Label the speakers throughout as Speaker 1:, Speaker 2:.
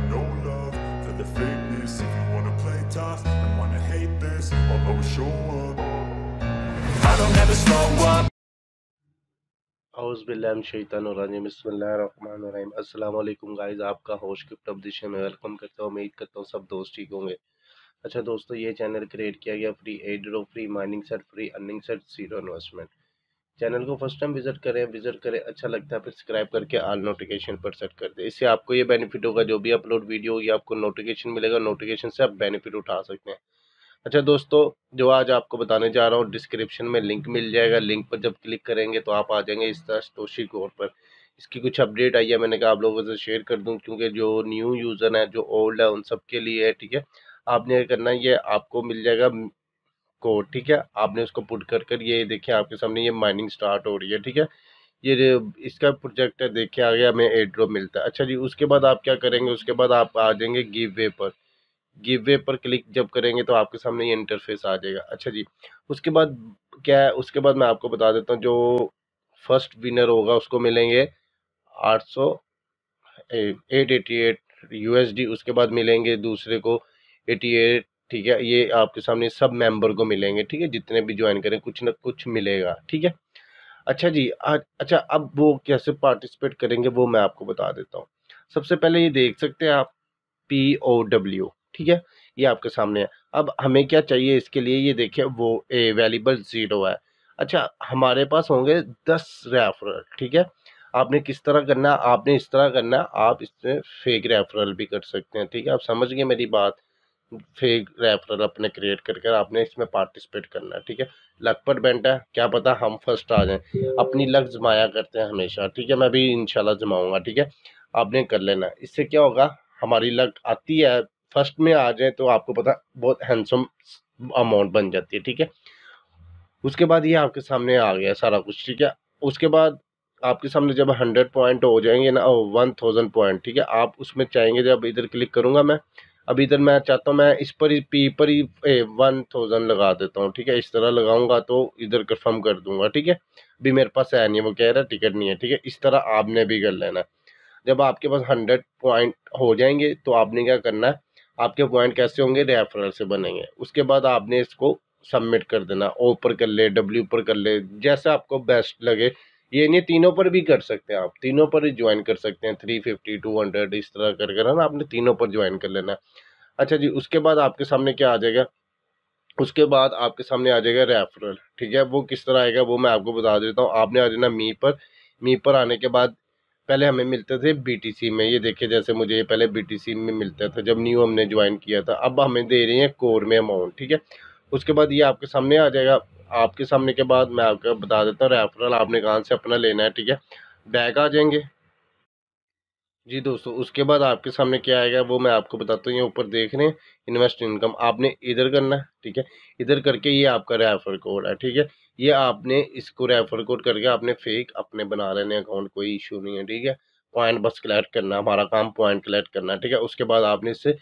Speaker 1: got no love for the fakeness If you wanna play tough and wanna hate this I'll always show up I don't ever slow up अज़बिल्लाशानरजीमसमीम आपका होश kept अब्दिश में welcome करता हूँ उम्मीद करता हूँ सब दोस्त ठीक होंगे अच्छा दोस्तों ये चैनल क्रिएट किया गया free airdrop free mining set free earning set zero investment channel को फर्स्ट टाइम विजिट करें विजिट करें अच्छा लगता है फिर सब्सक्राइब करके ऑल नोटिफिकेशन पर सेट कर दें इससे आपको ये बेनिफिट होगा जो भी अपलोड वीडियो होगी आपको नोटिफिकेशन मिलेगा नोटिफिकेशन से आप बेनिफिट उठा सकते हैं अच्छा दोस्तों जो आज आपको बताने जा रहा हूँ डिस्क्रिप्शन में लिंक मिल जाएगा लिंक पर जब क्लिक करेंगे तो आप आ जाएंगे इस तरह स्टोशी कोर पर इसकी कुछ अपडेट आई है मैंने कहा आप लोगों से शेयर कर दूँ क्योंकि जो न्यू यूज़र हैं जो ओल्ड है उन सब के लिए है ठीक है आपने करना ये आपको मिल जाएगा को ठीक है आपने उसको पुट कर कर ये देखिए आपके सामने ये माइनिंग स्टार्ट हो रही है ठीक है ये इसका प्रोजेक्ट है देखिए गया हमें एड्रो मिलता है अच्छा जी उसके बाद आप क्या करेंगे उसके बाद आप आ जाएंगे गिव वे पर गिव वे पर क्लिक जब करेंगे तो आपके सामने ये इंटरफेस आ जाएगा अच्छा जी उसके बाद क्या है उसके बाद मैं आपको बता देता हूँ जो फर्स्ट विनर होगा उसको मिलेंगे आठ सौ एट एटी एट यू उसके बाद मिलेंगे दूसरे को एटी एट ठीक है ये आपके सामने सब मेंबर को मिलेंगे ठीक है जितने भी ज्वाइन करें कुछ ना कुछ मिलेगा ठीक है अच्छा जी अच्छा अब वो कैसे पार्टिसिपेट करेंगे वो मैं आपको बता देता हूँ सबसे पहले ये देख सकते हैं आप पी ओ डब्ल्यू ठीक है ये आपके सामने है अब हमें क्या चाहिए इसके लिए ये देखिए वो ए वैल्यूबल ज़ीरो है अच्छा हमारे पास होंगे दस रेफरल ठीक है आपने किस तरह करना आपने इस तरह करना आप इसमें फेक रेफरल भी कर सकते हैं ठीक है आप समझ गए मेरी बात फेक रेफरल अपने क्रिएट करके आपने इसमें पार्टिसिपेट करना है ठीक है लक पर बेंट है क्या पता हम फर्स्ट आ जाएं अपनी लक जमाया करते हैं हमेशा ठीक है मैं भी इनशाला जमाऊंगा ठीक है आपने कर लेना इससे क्या होगा हमारी लक आती है फर्स्ट में आ जाए तो आपको पता बहुत हैंडसम अमाउंट बन जाती है ठीक है उसके बाद ये आपके सामने आ गया सारा कुछ ठीक है उसके बाद आपके सामने जब हंड्रेड पॉइंट हो जाएंगे ना वन थाउजेंड पॉइंट ठीक है आप उसमें चाहेंगे जब तो इधर क्लिक करूँगा मैं अभी इधर तो मैं चाहता हूँ मैं इस पर ही पी पर ही वन थाउजेंड लगा देता हूँ ठीक है इस तरह लगाऊंगा तो इधर कन्फर्म कर दूंगा ठीक है अभी मेरे पास है नहीं वो कह रहा है टिकट नहीं है ठीक है इस तरह आपने भी कर लेना है जब आपके पास हंड्रेड पॉइंट हो जाएंगे तो आपने क्या करना है आपके पॉइंट कैसे होंगे रेफरल से बनेंगे उसके बाद आपने इसको सबमिट कर देना ओ पर कर ले डब्ल्यू पर कर ले जैसे आपको बेस्ट लगे ये नहीं तीनों पर भी कर सकते हैं आप तीनों पर ही ज्वाइन कर सकते हैं थ्री फिफ्टी टू हंड्रेड इस तरह कर कर है ना आपने तीनों पर ज्वाइन कर लेना है अच्छा जी उसके बाद आपके सामने क्या आ जाएगा उसके बाद आपके सामने आ जाएगा रेफरल ठीक है वो किस तरह आएगा वो मैं आपको बता देता हूँ आपने आ जाना मी पर मी पर आने के बाद पहले हमें मिलते थे बी में ये देखिए जैसे मुझे ये पहले बी में मिलता था जब न्यू हमने ज्वाइन किया था अब हमें दे रही है कोर में अमाउंट ठीक है उसके बाद ये आपके सामने आ जाएगा आपके सामने के बाद मैं आपको बता देता हूँ रेफरल आपने कहाँ से अपना लेना है ठीक है बैग आ जाएंगे जी दोस्तों उसके बाद आपके सामने क्या आएगा वो मैं आपको बताता हूँ ये ऊपर देख रहे हैं इन्वेस्ट इनकम आपने इधर करना है ठीक है इधर करके ये आपका रेफर कोड है ठीक है ये आपने इसको रेफर कोड करके आपने फेक अपने बना लेने अकाउंट कोई इशू नहीं है ठीक है पॉइंट बस कलेक्ट करना हमारा काम पॉइंट कलेक्ट करना ठीक है उसके बाद आपने इससे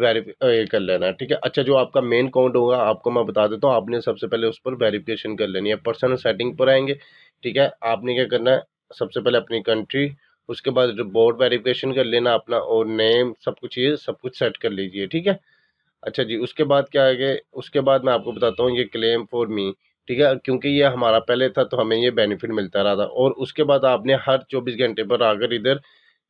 Speaker 1: वेरीफाई कर लेना है ठीक है अच्छा जो आपका मेन अकाउंट होगा आपको मैं बता देता हूँ आपने सबसे पहले उस पर वेरीफिकेशन कर लेनी है पर्सनल सेटिंग पर आएंगे ठीक है आपने क्या करना है सबसे पहले अपनी कंट्री उसके बाद बोर्ड वेरीफिकेशन कर लेना अपना और नेम सब कुछ ये सब कुछ सेट कर लीजिए ठीक है अच्छा जी उसके बाद क्या आगे उसके बाद मैं आपको बताता हूँ ये क्लेम फॉर मी ठीक है क्योंकि ये हमारा पहले था तो हमें ये बेनिफिट मिलता रहा था और उसके बाद आपने हर चौबीस घंटे पर आकर इधर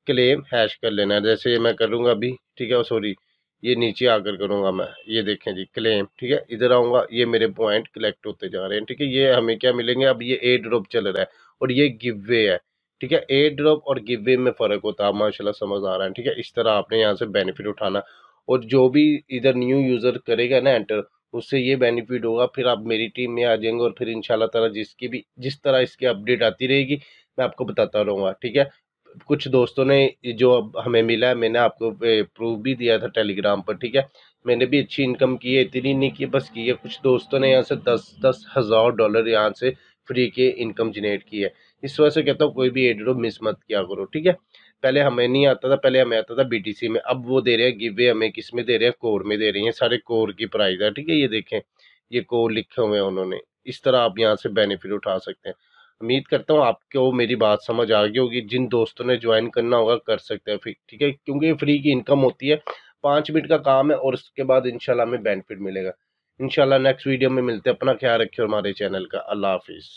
Speaker 1: क्लेम हैश कर लेना है जैसे ये मैं करूँगा अभी ठीक है सॉरी oh, ये नीचे आकर करूँगा मैं ये देखें जी क्लेम ठीक है इधर आऊँगा ये मेरे पॉइंट कलेक्ट होते जा रहे हैं ठीक है ये हमें क्या मिलेंगे अब ये ए ड्रॉप चल रहा है और ये गिव वे है ठीक है ए ड्रॉप और गिव वे में फ़र्क होता है माशाला समझ आ रहा है ठीक है इस तरह आपने यहाँ से बेनिफिट उठाना और जो भी इधर न्यू यूज़र करेगा ना एंटर उससे ये बेनिफिट होगा फिर आप मेरी टीम में आ जाएंगे और फिर इन ताला जिसकी भी जिस तरह इसकी अपडेट आती रहेगी मैं आपको बताता रहूँगा ठीक है कुछ दोस्तों ने जो अब हमें मिला है मैंने आपको प्रूफ भी दिया था टेलीग्राम पर ठीक है मैंने भी अच्छी इनकम की है इतनी नहीं की बस की है कुछ दोस्तों ने यहाँ से दस दस हज़ार डॉलर यहाँ से फ्री के इनकम जनरेट की है इस वजह से कहता हूँ कोई भी एड्रो मिस मत किया करो ठीक है पहले हमें नहीं आता था पहले हमें आता था बी में अब वो दे रहे हैं गिवे हमें किस में दे रहे हैं कोर में दे रहे हैं सारे कोर की प्राइज है ठीक है ये देखें ये कोर लिखे हुए हैं उन्होंने इस तरह आप यहाँ से बेनिफिट उठा सकते हैं उम्मीद करता हूँ आपको मेरी बात समझ आ गई होगी जिन दोस्तों ने ज्वाइन करना होगा कर सकते हैं फिर ठीक है क्योंकि फ्री की इनकम होती है पाँच मिनट का काम है और उसके बाद इंशाल्लाह हमें बेनिफिट मिलेगा इनशाला नेक्स्ट वीडियो में मिलते हैं अपना ख्याल रखिए हमारे चैनल का अल्लाह हाफिज़